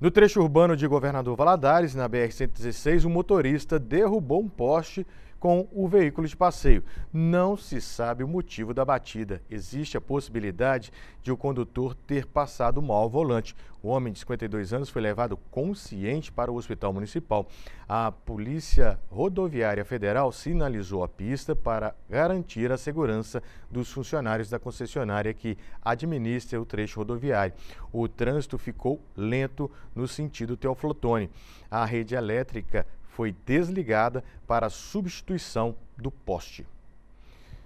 No trecho urbano de Governador Valadares, na BR-116, um motorista derrubou um poste com o veículo de passeio. Não se sabe o motivo da batida. Existe a possibilidade de o condutor ter passado mal ao volante. O homem de 52 anos foi levado consciente para o hospital municipal. A Polícia Rodoviária Federal sinalizou a pista para garantir a segurança dos funcionários da concessionária que administra o trecho rodoviário. O trânsito ficou lento no sentido Teoflotone. A rede elétrica foi desligada para substituição do poste.